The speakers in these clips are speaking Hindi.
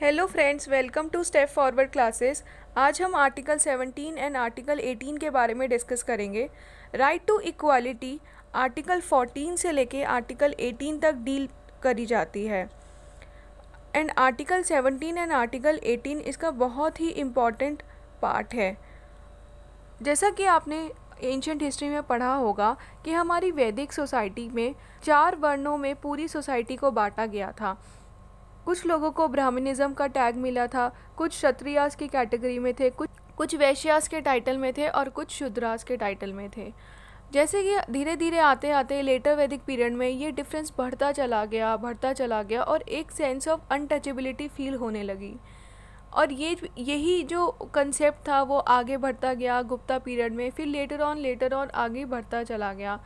Hello friends welcome to step forward classes आज हम आर्टिकल 17 एंड आर्टिकल 18 के बारे में डिस्कस करेंगे राइट टू इक्वालिटी आर्टिकल 14 से लेके आर्टिकल 18 तक डील करी जाती है एंड आर्टिकल 17 एंड आर्टिकल 18 इसका बहुत ही इम्पॉर्टेंट पार्ट है जैसा कि आपने एंशंट हिस्ट्री में पढ़ा होगा कि हमारी वैदिक सोसाइटी में चार वर्णों में पूरी सोसाइटी को बांटा गया था कुछ लोगों को ब्राह्मणिज़म का टैग मिला था कुछ क्षत्रियास की कैटेगरी में थे कुछ कुछ वैश्यास के टाइटल में थे और कुछ शुद्रास के टाइटल में थे जैसे कि धीरे धीरे आते आते लेटर वैदिक पीरियड में ये डिफरेंस बढ़ता चला गया बढ़ता चला गया और एक सेंस ऑफ अनटचेबिलिटी फील होने लगी और ये यही जो कंसेप्ट था वो आगे बढ़ता गया गुप्ता पीरियड में फिर लेटर ऑन लेटर ऑन आगे बढ़ता चला गया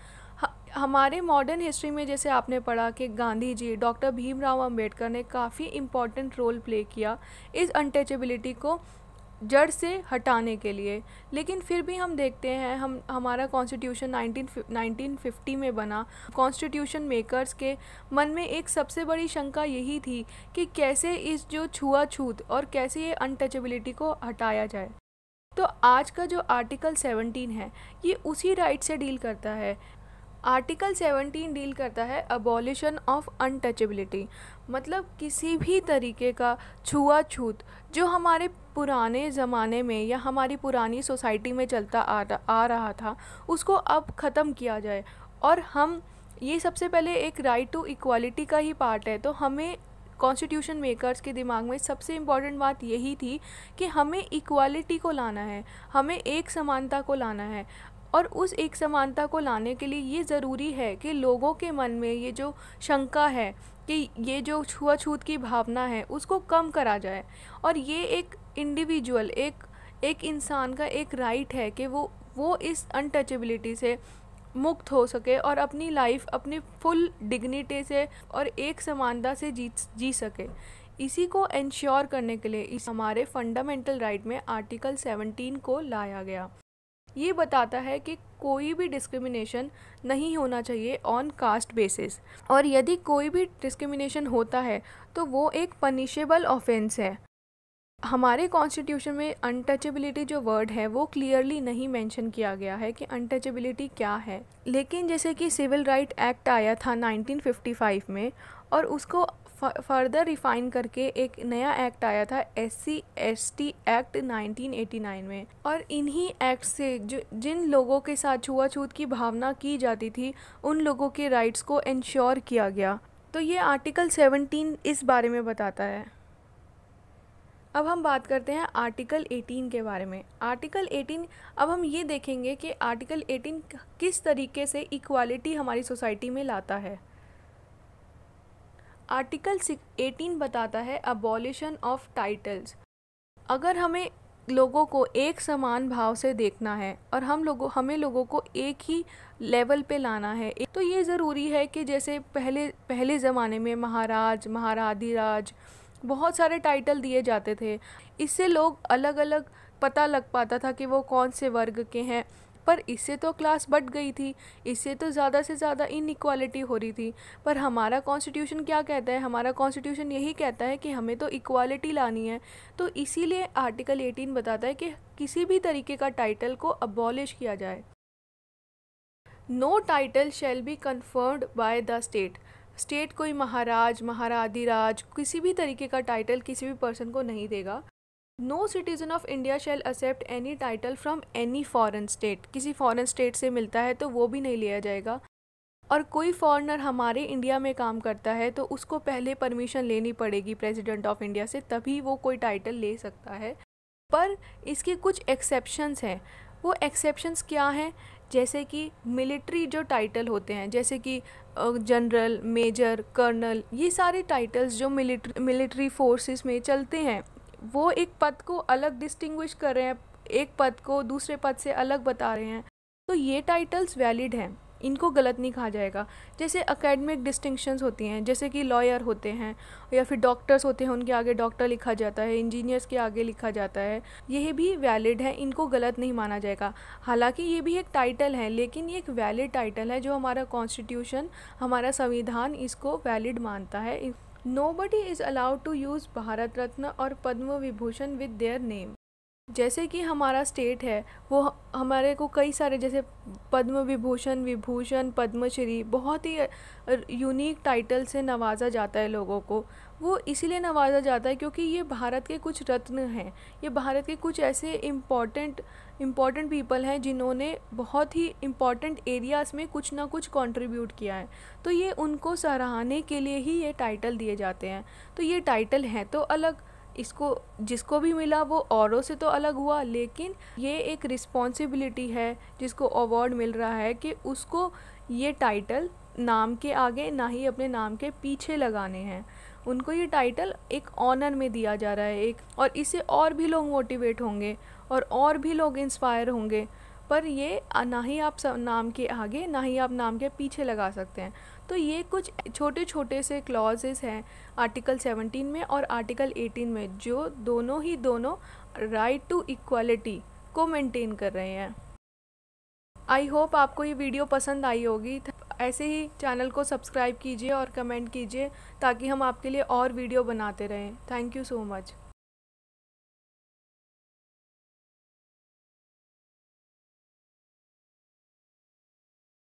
हमारे मॉडर्न हिस्ट्री में जैसे आपने पढ़ा कि गांधी जी डॉक्टर भीमराव अंबेडकर ने काफ़ी इम्पॉर्टेंट रोल प्ले किया इस अनटचेबिलिटी को जड़ से हटाने के लिए लेकिन फिर भी हम देखते हैं हम हमारा कॉन्स्टिट्यूशन 19 1950 में बना कॉन्स्टिट्यूशन मेकर्स के मन में एक सबसे बड़ी शंका यही थी कि कैसे इस जो छुआछूत और कैसे ये अनटचेबिलिटी को हटाया जाए तो आज का जो आर्टिकल 17 है ये उसी राइट से डील करता है आर्टिकल 17 डील करता है अबॉलिशन ऑफ अनटचेबिलिटी मतलब किसी भी तरीके का छुआछूत जो हमारे पुराने ज़माने में या हमारी पुरानी सोसाइटी में चलता आ, आ रहा था उसको अब ख़त्म किया जाए और हम ये सबसे पहले एक राइट टू इक्वालिटी का ही पार्ट है तो हमें कॉन्स्टिट्यूशन मेकर्स के दिमाग में सबसे इम्पॉर्टेंट बात यही थी कि हमें इक्वालिटी को लाना है हमें एक समानता को लाना है और उस एक समानता को लाने के लिए ये ज़रूरी है कि लोगों के मन में ये जो शंका है कि ये जो छुआछूत की भावना है उसको कम करा जाए और ये एक इंडिविजुअल एक एक इंसान का एक राइट है कि वो वो इस अनटचेबिलिटी से मुक्त हो सके और अपनी लाइफ अपनी फुल डिग्निटी से और एक समानता से जीत जी सके इसी को इंश्योर करने के लिए इस हमारे फंडामेंटल राइट में आर्टिकल 17 को लाया गया ये बताता है कि कोई भी डिस्क्रिमिनेशन नहीं होना चाहिए ऑन कास्ट बेसिस और यदि कोई भी डिस्क्रिमिनेशन होता है तो वो एक पनिशेबल ऑफेंस है हमारे कॉन्स्टिट्यूशन में अनटचेबिलिटी जो वर्ड है वो क्लियरली नहीं मेंशन किया गया है कि अनटचेबिलिटी क्या है लेकिन जैसे कि सिविल राइट एक्ट आया था 1955 में और उसको फर्दर रिफाइन करके एक नया एक्ट आया था S C S T act 1989 में और इन्हीं एक्ट से जो जिन लोगों के साथ छुआछूत की भावना की जाती थी उन लोगों के राइट्स को इंश्योर किया गया तो ये आर्टिकल 17 इस बारे में बताता है अब हम बात करते हैं आर्टिकल 18 के बारे में आर्टिकल 18 अब हम ये देखेंगे कि आर्टिकल 18 किस तरीके से इक्वालिटी हमारी सोसाइटी में लाता है आर्टिकल 18 बताता है अबॉलिशन ऑफ टाइटल्स अगर हमें लोगों को एक समान भाव से देखना है और हम लोगों हमें लोगों को एक ही लेवल पे लाना है तो ये ज़रूरी है कि जैसे पहले पहले ज़माने में महाराज महाराधिराज बहुत सारे टाइटल दिए जाते थे इससे लोग अलग अलग पता लग पाता था कि वो कौन से वर्ग के हैं पर इससे तो क्लास बढ़ गई थी इससे तो ज़्यादा से ज़्यादा इनक्वालिटी हो रही थी पर हमारा कॉन्स्टिट्यूशन क्या कहता है हमारा कॉन्स्टिट्यूशन यही कहता है कि हमें तो इक्वालिटी लानी है तो इसीलिए आर्टिकल 18 बताता है कि किसी भी तरीके का टाइटल को अबॉलिश किया जाए no title shall be confirmed by the state state कोई महाराज महाराधिराज किसी भी तरीके का टाइटल किसी भी पर्सन को नहीं देगा no citizen of India shall accept any title from any foreign state किसी फॉरन स्टेट से मिलता है तो वो भी नहीं लिया जाएगा और कोई फॉरनर हमारे इंडिया में काम करता है तो उसको पहले परमिशन लेनी पड़ेगी प्रेसिडेंट ऑफ इंडिया से तभी वो कोई टाइटल ले सकता है पर इसके कुछ एक्सेप्शंस हैं वो एक्सेप्शंस क्या हैं जैसे कि मिलिट्री जो टाइटल होते हैं जैसे कि जनरल मेजर कर्नल ये सारे टाइटल्स जो मिलिट्री मिलिट्री फोर्सेस में चलते हैं वो एक पद को अलग डिस्टिंग्विश कर रहे हैं एक पद को दूसरे पद से अलग बता रहे हैं तो ये टाइटल्स वैलिड हैं इनको गलत नहीं कहा जाएगा जैसे अकेडमिक डिस्टिंक्शंस होती हैं जैसे कि लॉयर होते हैं या फिर डॉक्टर्स होते हैं उनके आगे डॉक्टर लिखा जाता है इंजीनियर्स के आगे लिखा जाता है यह भी वैलिड है इनको गलत नहीं माना जाएगा हालांकि ये भी एक टाइटल है लेकिन ये एक वैलिड टाइटल है जो हमारा कॉन्स्टिट्यूशन हमारा संविधान इसको वैलिड मानता है Nobody is allowed to use Bharat Ratna or Padma Vibhushan with their name. जैसे कि हमारा स्टेट है वो हमारे को कई सारे जैसे पद्म विभूषण विभूषण पद्मश्री बहुत ही यूनिक टाइटल से नवाजा जाता है लोगों को वो इसीलिए नवाजा जाता है क्योंकि ये भारत के कुछ रत्न हैं ये भारत के कुछ ऐसे इम्पॉर्टेंट इम्पॉर्टेंट पीपल हैं जिन्होंने बहुत ही इम्पॉर्टेंट एरियाज़ में कुछ ना कुछ कंट्रीब्यूट किया है तो ये उनको सराहने के लिए ही ये टाइटल दिए जाते हैं तो ये टाइटल हैं तो अलग इसको जिसको भी मिला वो औरों से तो अलग हुआ लेकिन ये एक रिस्पॉन्सिबिलिटी है जिसको अवार्ड मिल रहा है कि उसको ये टाइटल नाम के आगे ना ही अपने नाम के पीछे लगाने हैं उनको ये टाइटल एक ऑनर में दिया जा रहा है एक और इससे और भी लोग मोटिवेट होंगे और और भी लोग इंस्पायर होंगे पर ये ना ही आप नाम के आगे ना ही आप नाम के पीछे लगा सकते हैं तो ये कुछ छोटे छोटे से क्लॉजेस हैं आर्टिकल 17 में और आर्टिकल 18 में जो दोनों ही दोनों राइट टू इक्वालिटी को मेंटेन कर रहे हैं आई होप आपको ये वीडियो पसंद आई होगी ऐसे ही चैनल को सब्सक्राइब कीजिए और कमेंट कीजिए ताकि हम आपके लिए और वीडियो बनाते रहें थैंक यू सो मच